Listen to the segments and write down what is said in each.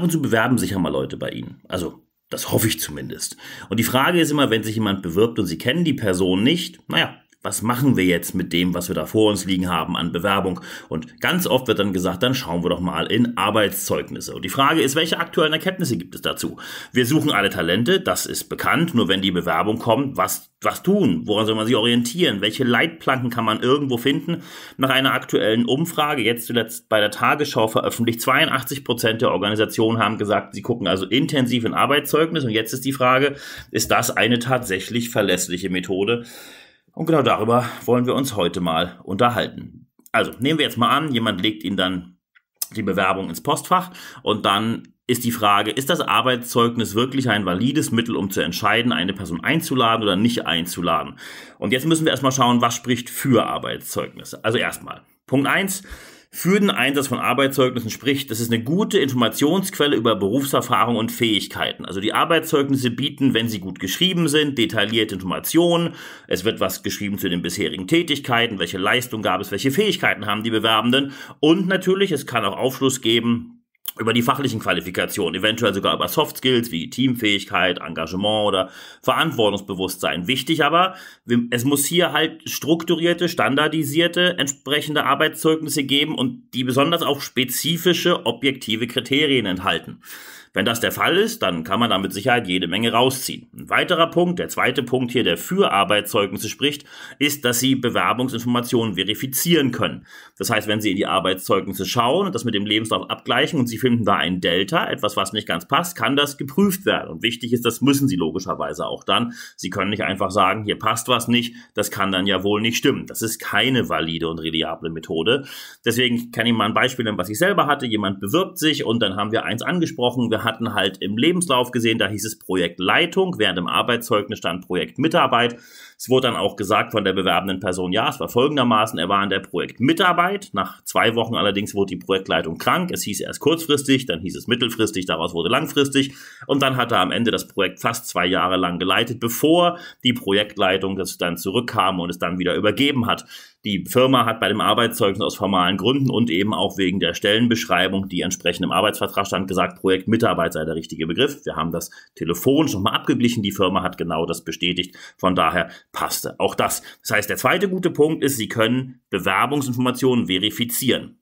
ab und zu bewerben sich ja mal Leute bei Ihnen. Also das hoffe ich zumindest. Und die Frage ist immer, wenn sich jemand bewirbt und Sie kennen die Person nicht, naja, was machen wir jetzt mit dem, was wir da vor uns liegen haben an Bewerbung? Und ganz oft wird dann gesagt, dann schauen wir doch mal in Arbeitszeugnisse. Und die Frage ist, welche aktuellen Erkenntnisse gibt es dazu? Wir suchen alle Talente, das ist bekannt, nur wenn die Bewerbung kommt, was, was tun? Woran soll man sich orientieren? Welche Leitplanken kann man irgendwo finden? Nach einer aktuellen Umfrage, jetzt zuletzt bei der Tagesschau veröffentlicht, 82 Prozent der Organisationen haben gesagt, sie gucken also intensiv in Arbeitszeugnisse. Und jetzt ist die Frage, ist das eine tatsächlich verlässliche Methode? Und genau darüber wollen wir uns heute mal unterhalten. Also nehmen wir jetzt mal an, jemand legt Ihnen dann die Bewerbung ins Postfach und dann ist die Frage, ist das Arbeitszeugnis wirklich ein valides Mittel, um zu entscheiden, eine Person einzuladen oder nicht einzuladen? Und jetzt müssen wir erstmal schauen, was spricht für Arbeitszeugnisse. Also erstmal, Punkt 1, für den Einsatz von Arbeitszeugnissen spricht, das ist eine gute Informationsquelle über Berufserfahrung und Fähigkeiten. Also die Arbeitszeugnisse bieten, wenn sie gut geschrieben sind, detaillierte Informationen. Es wird was geschrieben zu den bisherigen Tätigkeiten, welche Leistung gab es, welche Fähigkeiten haben die Bewerbenden. Und natürlich, es kann auch Aufschluss geben über die fachlichen Qualifikationen, eventuell sogar über Soft Skills wie Teamfähigkeit, Engagement oder Verantwortungsbewusstsein. Wichtig aber, es muss hier halt strukturierte, standardisierte, entsprechende Arbeitszeugnisse geben und die besonders auch spezifische, objektive Kriterien enthalten. Wenn das der Fall ist, dann kann man da mit Sicherheit jede Menge rausziehen. Ein weiterer Punkt, der zweite Punkt hier, der für Arbeitszeugnisse spricht, ist, dass Sie Bewerbungsinformationen verifizieren können. Das heißt, wenn Sie in die Arbeitszeugnisse schauen und das mit dem Lebenslauf abgleichen und Sie finden da ein Delta, etwas, was nicht ganz passt, kann das geprüft werden. Und wichtig ist, das müssen Sie logischerweise auch dann. Sie können nicht einfach sagen, hier passt was nicht, das kann dann ja wohl nicht stimmen. Das ist keine valide und reliable Methode. Deswegen kann ich mal ein Beispiel nennen, was ich selber hatte. Jemand bewirbt sich und dann haben wir eins angesprochen. Wir hatten halt im Lebenslauf gesehen, da hieß es Projektleitung, während im Arbeitszeugnis stand Projektmitarbeit. Es wurde dann auch gesagt von der bewerbenden Person, ja, es war folgendermaßen, er war in der Projektmitarbeit. Nach zwei Wochen allerdings wurde die Projektleitung krank. Es hieß erst kurzfristig, dann hieß es mittelfristig, daraus wurde langfristig. Und dann hat er am Ende das Projekt fast zwei Jahre lang geleitet, bevor die Projektleitung das dann zurückkam und es dann wieder übergeben hat. Die Firma hat bei dem Arbeitszeugnis aus formalen Gründen und eben auch wegen der Stellenbeschreibung, die entsprechend im Arbeitsvertrag stand, gesagt, Projektmitarbeit sei der richtige Begriff. Wir haben das telefonisch nochmal abgeglichen. Die Firma hat genau das bestätigt. Von daher passte auch das. Das heißt, der zweite gute Punkt ist, Sie können Bewerbungsinformationen verifizieren.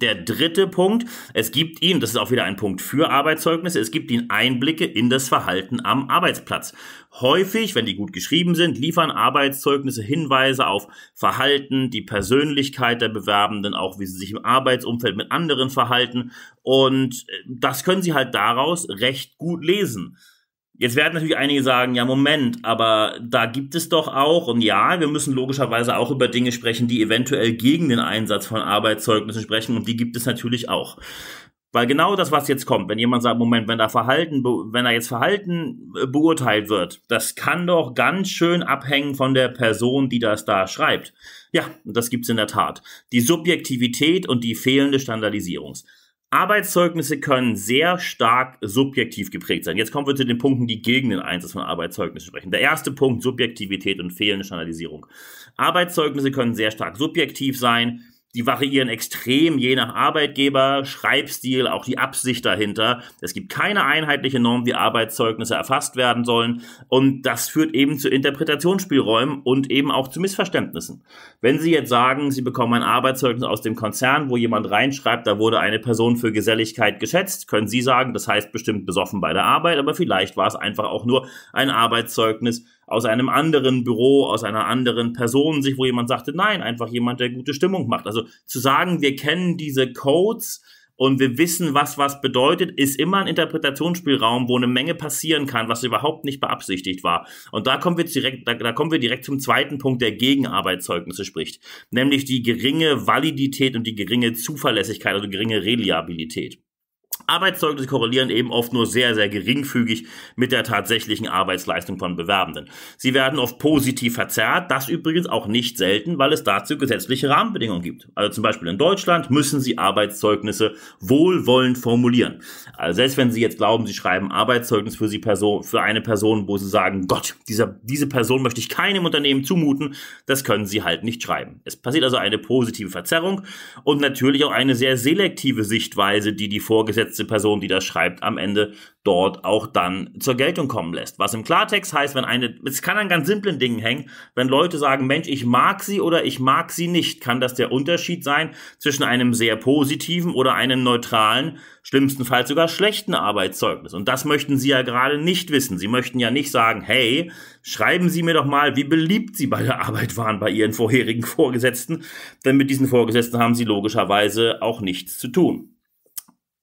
Der dritte Punkt, es gibt Ihnen, das ist auch wieder ein Punkt für Arbeitszeugnisse, es gibt Ihnen Einblicke in das Verhalten am Arbeitsplatz. Häufig, wenn die gut geschrieben sind, liefern Arbeitszeugnisse Hinweise auf Verhalten, die Persönlichkeit der Bewerbenden, auch wie sie sich im Arbeitsumfeld mit anderen verhalten. Und äh, das können Sie halt daraus recht gut lesen. Jetzt werden natürlich einige sagen, ja, Moment, aber da gibt es doch auch, und ja, wir müssen logischerweise auch über Dinge sprechen, die eventuell gegen den Einsatz von Arbeitszeugnissen sprechen, und die gibt es natürlich auch. Weil genau das, was jetzt kommt, wenn jemand sagt, Moment, wenn da Verhalten, wenn da jetzt Verhalten äh, beurteilt wird, das kann doch ganz schön abhängen von der Person, die das da schreibt. Ja, das gibt's in der Tat. Die Subjektivität und die fehlende Standardisierung. Arbeitszeugnisse können sehr stark subjektiv geprägt sein. Jetzt kommen wir zu den Punkten, die gegen den Einsatz von Arbeitszeugnissen sprechen. Der erste Punkt, Subjektivität und fehlende Standardisierung. Arbeitszeugnisse können sehr stark subjektiv sein. Die variieren extrem je nach Arbeitgeber, Schreibstil, auch die Absicht dahinter. Es gibt keine einheitliche Norm, wie Arbeitszeugnisse erfasst werden sollen. Und das führt eben zu Interpretationsspielräumen und eben auch zu Missverständnissen. Wenn Sie jetzt sagen, Sie bekommen ein Arbeitszeugnis aus dem Konzern, wo jemand reinschreibt, da wurde eine Person für Geselligkeit geschätzt, können Sie sagen, das heißt bestimmt besoffen bei der Arbeit, aber vielleicht war es einfach auch nur ein Arbeitszeugnis aus einem anderen Büro, aus einer anderen Person sich, wo jemand sagte, nein, einfach jemand, der gute Stimmung macht. Also zu sagen, wir kennen diese Codes, und wir wissen, was was bedeutet, ist immer ein Interpretationsspielraum, wo eine Menge passieren kann, was überhaupt nicht beabsichtigt war. Und da kommen wir direkt, da, da kommen wir direkt zum zweiten Punkt, der Gegenarbeitszeugnisse spricht, nämlich die geringe Validität und die geringe Zuverlässigkeit oder also geringe Reliabilität. Arbeitszeugnisse korrelieren eben oft nur sehr, sehr geringfügig mit der tatsächlichen Arbeitsleistung von Bewerbenden. Sie werden oft positiv verzerrt, das übrigens auch nicht selten, weil es dazu gesetzliche Rahmenbedingungen gibt. Also zum Beispiel in Deutschland müssen Sie Arbeitszeugnisse wohlwollend formulieren. Also selbst wenn Sie jetzt glauben, Sie schreiben Arbeitszeugnis für, Sie Person, für eine Person, wo Sie sagen, Gott, dieser, diese Person möchte ich keinem Unternehmen zumuten, das können Sie halt nicht schreiben. Es passiert also eine positive Verzerrung und natürlich auch eine sehr selektive Sichtweise, die die Vorgesetzten letzte Person, die das schreibt, am Ende dort auch dann zur Geltung kommen lässt. Was im Klartext heißt, wenn eine, es kann an ganz simplen Dingen hängen, wenn Leute sagen, Mensch, ich mag sie oder ich mag sie nicht, kann das der Unterschied sein zwischen einem sehr positiven oder einem neutralen, schlimmstenfalls sogar schlechten Arbeitszeugnis. Und das möchten Sie ja gerade nicht wissen. Sie möchten ja nicht sagen, hey, schreiben Sie mir doch mal, wie beliebt Sie bei der Arbeit waren bei Ihren vorherigen Vorgesetzten, denn mit diesen Vorgesetzten haben Sie logischerweise auch nichts zu tun.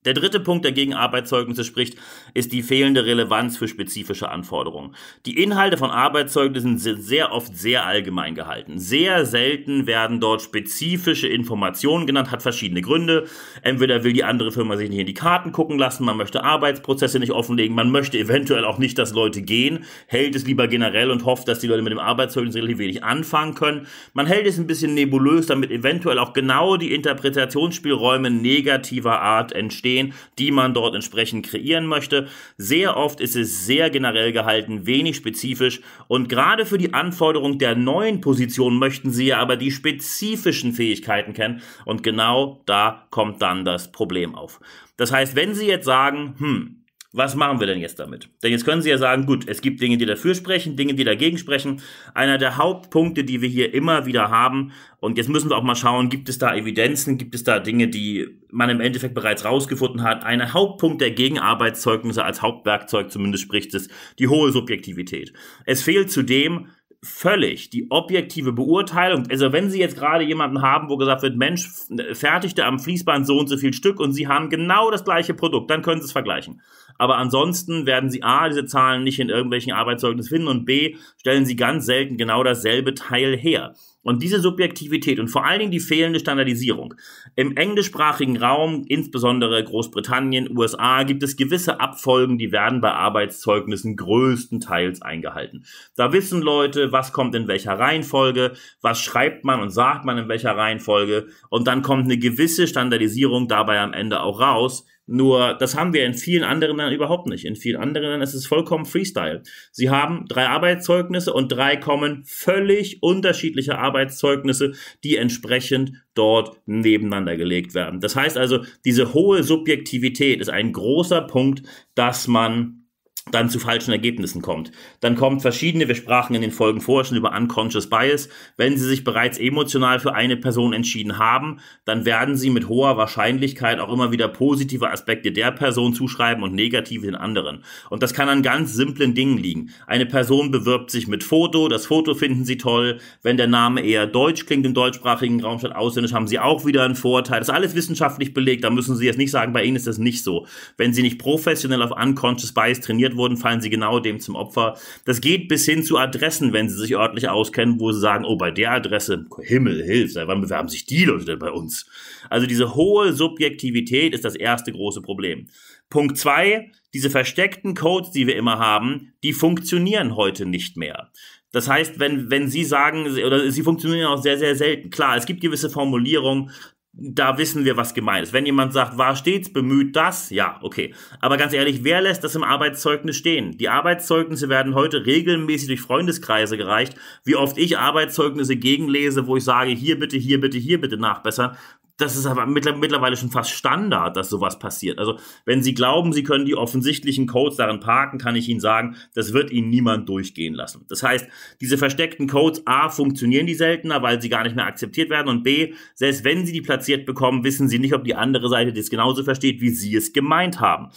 Der dritte Punkt, der gegen Arbeitszeugnisse spricht, ist die fehlende Relevanz für spezifische Anforderungen. Die Inhalte von Arbeitszeugnissen sind sehr oft sehr allgemein gehalten. Sehr selten werden dort spezifische Informationen genannt, hat verschiedene Gründe. Entweder will die andere Firma sich nicht in die Karten gucken lassen, man möchte Arbeitsprozesse nicht offenlegen, man möchte eventuell auch nicht, dass Leute gehen, hält es lieber generell und hofft, dass die Leute mit dem Arbeitszeugnis relativ wenig anfangen können. Man hält es ein bisschen nebulös, damit eventuell auch genau die Interpretationsspielräume negativer Art entstehen Ideen, die man dort entsprechend kreieren möchte. Sehr oft ist es sehr generell gehalten, wenig spezifisch und gerade für die Anforderung der neuen Position möchten Sie ja aber die spezifischen Fähigkeiten kennen und genau da kommt dann das Problem auf. Das heißt, wenn Sie jetzt sagen, hm, was machen wir denn jetzt damit? Denn jetzt können Sie ja sagen, gut, es gibt Dinge, die dafür sprechen, Dinge, die dagegen sprechen. Einer der Hauptpunkte, die wir hier immer wieder haben, und jetzt müssen wir auch mal schauen, gibt es da Evidenzen, gibt es da Dinge, die man im Endeffekt bereits rausgefunden hat. Ein Hauptpunkt der Gegenarbeitszeugnisse als Hauptwerkzeug zumindest spricht es, die hohe Subjektivität. Es fehlt zudem völlig die objektive Beurteilung, also wenn Sie jetzt gerade jemanden haben, wo gesagt wird, Mensch, fertigte am Fließband so und so viel Stück und Sie haben genau das gleiche Produkt, dann können Sie es vergleichen. Aber ansonsten werden Sie A, diese Zahlen nicht in irgendwelchen Arbeitszeugnissen finden und B, stellen Sie ganz selten genau dasselbe Teil her. Und diese Subjektivität und vor allen Dingen die fehlende Standardisierung. Im englischsprachigen Raum, insbesondere Großbritannien, USA, gibt es gewisse Abfolgen, die werden bei Arbeitszeugnissen größtenteils eingehalten. Da wissen Leute, was kommt in welcher Reihenfolge, was schreibt man und sagt man in welcher Reihenfolge. Und dann kommt eine gewisse Standardisierung dabei am Ende auch raus, nur das haben wir in vielen anderen Ländern überhaupt nicht. In vielen anderen Ländern ist es vollkommen Freestyle. Sie haben drei Arbeitszeugnisse und drei kommen völlig unterschiedliche Arbeitszeugnisse, die entsprechend dort nebeneinander gelegt werden. Das heißt also, diese hohe Subjektivität ist ein großer Punkt, dass man dann zu falschen Ergebnissen kommt. Dann kommt verschiedene, wir sprachen in den Folgen vorher schon über Unconscious Bias. Wenn Sie sich bereits emotional für eine Person entschieden haben, dann werden Sie mit hoher Wahrscheinlichkeit auch immer wieder positive Aspekte der Person zuschreiben und negative den anderen. Und das kann an ganz simplen Dingen liegen. Eine Person bewirbt sich mit Foto, das Foto finden Sie toll. Wenn der Name eher deutsch klingt im deutschsprachigen Raum statt ausländisch, haben Sie auch wieder einen Vorteil. Das ist alles wissenschaftlich belegt, da müssen Sie jetzt nicht sagen, bei Ihnen ist das nicht so. Wenn Sie nicht professionell auf Unconscious Bias trainiert wurden, fallen sie genau dem zum Opfer. Das geht bis hin zu Adressen, wenn sie sich örtlich auskennen, wo sie sagen, oh, bei der Adresse, Himmel, hilf, seit wann bewerben sich die Leute denn bei uns? Also diese hohe Subjektivität ist das erste große Problem. Punkt zwei, diese versteckten Codes, die wir immer haben, die funktionieren heute nicht mehr. Das heißt, wenn, wenn Sie sagen, oder sie funktionieren auch sehr, sehr selten. Klar, es gibt gewisse Formulierungen, da wissen wir, was gemeint ist. Wenn jemand sagt, war stets bemüht das, ja, okay. Aber ganz ehrlich, wer lässt das im Arbeitszeugnis stehen? Die Arbeitszeugnisse werden heute regelmäßig durch Freundeskreise gereicht. Wie oft ich Arbeitszeugnisse gegenlese, wo ich sage, hier bitte, hier bitte, hier bitte nachbessern, das ist aber mittlerweile schon fast Standard, dass sowas passiert. Also, wenn Sie glauben, Sie können die offensichtlichen Codes darin parken, kann ich Ihnen sagen, das wird Ihnen niemand durchgehen lassen. Das heißt, diese versteckten Codes A funktionieren die seltener, weil sie gar nicht mehr akzeptiert werden und B, selbst wenn Sie die platziert bekommen, wissen Sie nicht, ob die andere Seite das genauso versteht, wie Sie es gemeint haben.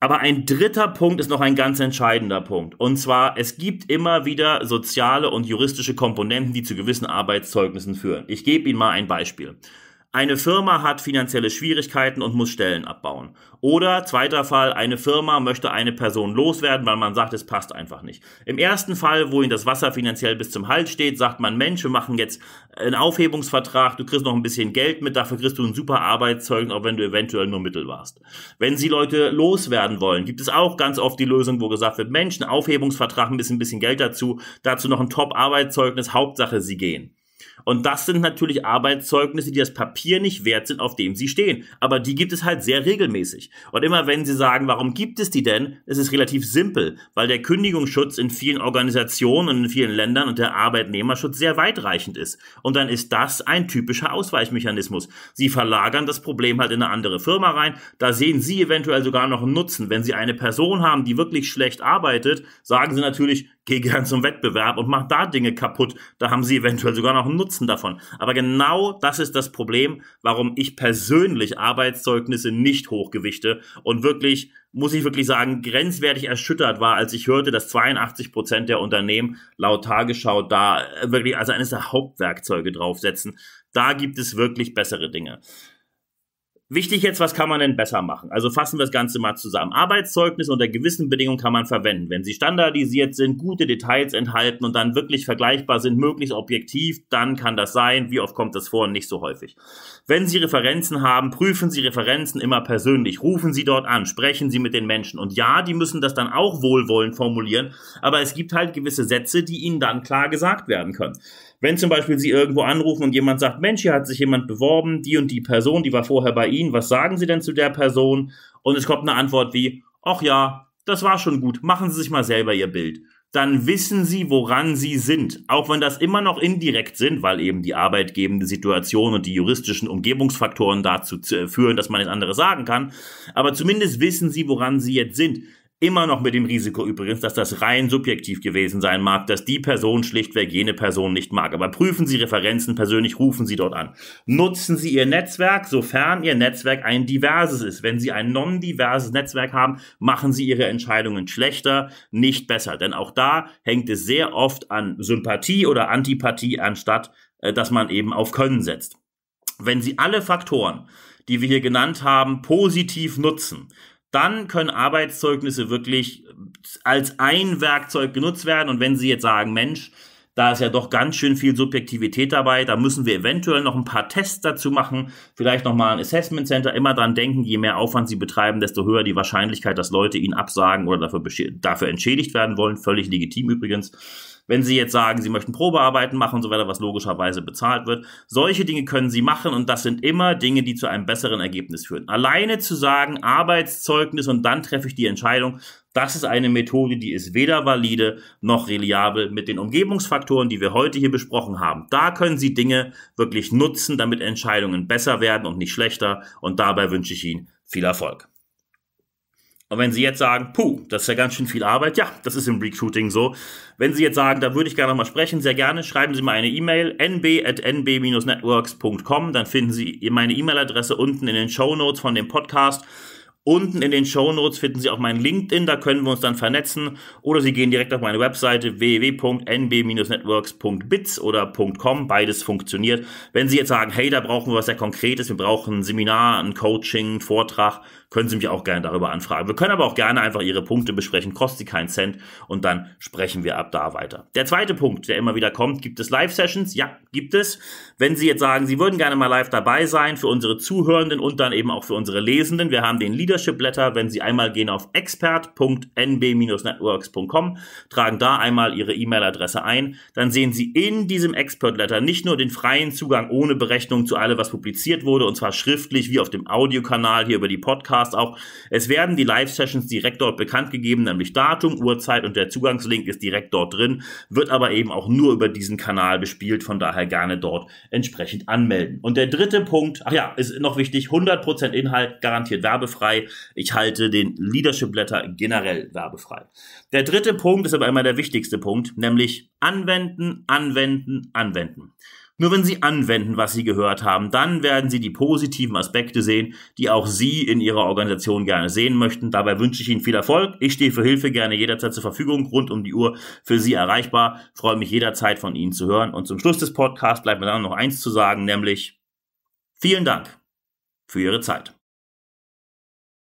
Aber ein dritter Punkt ist noch ein ganz entscheidender Punkt. Und zwar, es gibt immer wieder soziale und juristische Komponenten, die zu gewissen Arbeitszeugnissen führen. Ich gebe Ihnen mal ein Beispiel eine Firma hat finanzielle Schwierigkeiten und muss Stellen abbauen. Oder zweiter Fall, eine Firma möchte eine Person loswerden, weil man sagt, es passt einfach nicht. Im ersten Fall, wo ihnen das Wasser finanziell bis zum Hals steht, sagt man, Mensch, wir machen jetzt einen Aufhebungsvertrag, du kriegst noch ein bisschen Geld mit, dafür kriegst du ein super Arbeitszeugnis, auch wenn du eventuell nur Mittel warst. Wenn sie Leute loswerden wollen, gibt es auch ganz oft die Lösung, wo gesagt wird, Mensch, ein Aufhebungsvertrag, ein bisschen, ein bisschen Geld dazu, dazu noch ein Top-Arbeitszeugnis, Hauptsache sie gehen. Und das sind natürlich Arbeitszeugnisse, die das Papier nicht wert sind, auf dem sie stehen. Aber die gibt es halt sehr regelmäßig. Und immer wenn Sie sagen, warum gibt es die denn, ist es relativ simpel, weil der Kündigungsschutz in vielen Organisationen und in vielen Ländern und der Arbeitnehmerschutz sehr weitreichend ist. Und dann ist das ein typischer Ausweichmechanismus. Sie verlagern das Problem halt in eine andere Firma rein. Da sehen Sie eventuell sogar noch einen Nutzen. Wenn Sie eine Person haben, die wirklich schlecht arbeitet, sagen Sie natürlich, geh gern zum Wettbewerb und mach da Dinge kaputt. Da haben Sie eventuell sogar noch einen Nutzen. Nutzen davon. Aber genau das ist das Problem, warum ich persönlich Arbeitszeugnisse nicht hochgewichte und wirklich, muss ich wirklich sagen, grenzwertig erschüttert war, als ich hörte, dass 82 Prozent der Unternehmen laut Tagesschau da äh, wirklich als eines der Hauptwerkzeuge draufsetzen. Da gibt es wirklich bessere Dinge. Wichtig jetzt, was kann man denn besser machen? Also fassen wir das Ganze mal zusammen. Arbeitszeugnisse unter gewissen Bedingungen kann man verwenden. Wenn sie standardisiert sind, gute Details enthalten und dann wirklich vergleichbar sind, möglichst objektiv, dann kann das sein. Wie oft kommt das vor? Nicht so häufig. Wenn Sie Referenzen haben, prüfen Sie Referenzen immer persönlich. Rufen Sie dort an, sprechen Sie mit den Menschen. Und ja, die müssen das dann auch wohlwollend formulieren, aber es gibt halt gewisse Sätze, die Ihnen dann klar gesagt werden können. Wenn zum Beispiel Sie irgendwo anrufen und jemand sagt, Mensch, hier hat sich jemand beworben, die und die Person, die war vorher bei Ihnen, was sagen Sie denn zu der Person? Und es kommt eine Antwort wie, ach ja, das war schon gut, machen Sie sich mal selber Ihr Bild. Dann wissen Sie, woran Sie sind, auch wenn das immer noch indirekt sind, weil eben die arbeitgebende Situation und die juristischen Umgebungsfaktoren dazu äh, führen, dass man nichts anderes sagen kann. Aber zumindest wissen Sie, woran Sie jetzt sind. Immer noch mit dem Risiko übrigens, dass das rein subjektiv gewesen sein mag, dass die Person schlichtweg jene Person nicht mag. Aber prüfen Sie Referenzen persönlich, rufen Sie dort an. Nutzen Sie Ihr Netzwerk, sofern Ihr Netzwerk ein diverses ist. Wenn Sie ein non-diverses Netzwerk haben, machen Sie Ihre Entscheidungen schlechter, nicht besser. Denn auch da hängt es sehr oft an Sympathie oder Antipathie, anstatt äh, dass man eben auf Können setzt. Wenn Sie alle Faktoren, die wir hier genannt haben, positiv nutzen, dann können Arbeitszeugnisse wirklich äh, als ein Werkzeug genutzt werden. Und wenn Sie jetzt sagen, Mensch, da ist ja doch ganz schön viel Subjektivität dabei. Da müssen wir eventuell noch ein paar Tests dazu machen, vielleicht nochmal ein Assessment Center. Immer dran denken, je mehr Aufwand Sie betreiben, desto höher die Wahrscheinlichkeit, dass Leute Ihnen absagen oder dafür, dafür entschädigt werden wollen. Völlig legitim übrigens. Wenn Sie jetzt sagen, Sie möchten Probearbeiten machen und so weiter, was logischerweise bezahlt wird, solche Dinge können Sie machen und das sind immer Dinge, die zu einem besseren Ergebnis führen. Alleine zu sagen, Arbeitszeugnis und dann treffe ich die Entscheidung, das ist eine Methode, die ist weder valide noch reliabel mit den Umgebungsfaktoren, die wir heute hier besprochen haben. Da können Sie Dinge wirklich nutzen, damit Entscheidungen besser werden und nicht schlechter. Und dabei wünsche ich Ihnen viel Erfolg. Und wenn Sie jetzt sagen, puh, das ist ja ganz schön viel Arbeit, ja, das ist im Recruiting so. Wenn Sie jetzt sagen, da würde ich gerne nochmal sprechen, sehr gerne, schreiben Sie mir eine E-Mail, nb.nb-networks.com, dann finden Sie meine E-Mail-Adresse unten in den Show Notes von dem Podcast. Unten in den Show Notes finden Sie auch meinen LinkedIn, da können wir uns dann vernetzen. Oder Sie gehen direkt auf meine Webseite www.nb-networks.biz oder .com, beides funktioniert. Wenn Sie jetzt sagen, hey, da brauchen wir was sehr Konkretes, wir brauchen ein Seminar, ein Coaching, einen Vortrag, können Sie mich auch gerne darüber anfragen. Wir können aber auch gerne einfach Ihre Punkte besprechen, kostet Sie keinen Cent und dann sprechen wir ab da weiter. Der zweite Punkt, der immer wieder kommt, gibt es Live-Sessions? Ja, gibt es. Wenn Sie jetzt sagen, Sie würden gerne mal live dabei sein für unsere Zuhörenden und dann eben auch für unsere Lesenden, wir haben den Leadership Letter, wenn Sie einmal gehen auf expert.nb-networks.com, tragen da einmal Ihre E-Mail-Adresse ein, dann sehen Sie in diesem Expert Letter nicht nur den freien Zugang ohne Berechnung zu allem, was publiziert wurde, und zwar schriftlich wie auf dem Audiokanal hier über die Podcast Podcast auch. Es werden die Live-Sessions direkt dort bekannt gegeben, nämlich Datum, Uhrzeit und der Zugangslink ist direkt dort drin, wird aber eben auch nur über diesen Kanal bespielt, von daher gerne dort entsprechend anmelden. Und der dritte Punkt, ach ja, ist noch wichtig, 100% Inhalt, garantiert werbefrei. Ich halte den Leadership-Blätter generell werbefrei. Der dritte Punkt ist aber immer der wichtigste Punkt, nämlich anwenden, anwenden, anwenden. Nur wenn Sie anwenden, was Sie gehört haben, dann werden Sie die positiven Aspekte sehen, die auch Sie in Ihrer Organisation gerne sehen möchten. Dabei wünsche ich Ihnen viel Erfolg. Ich stehe für Hilfe gerne jederzeit zur Verfügung, rund um die Uhr für Sie erreichbar. freue mich jederzeit von Ihnen zu hören. Und zum Schluss des Podcasts bleibt mir dann noch eins zu sagen, nämlich vielen Dank für Ihre Zeit.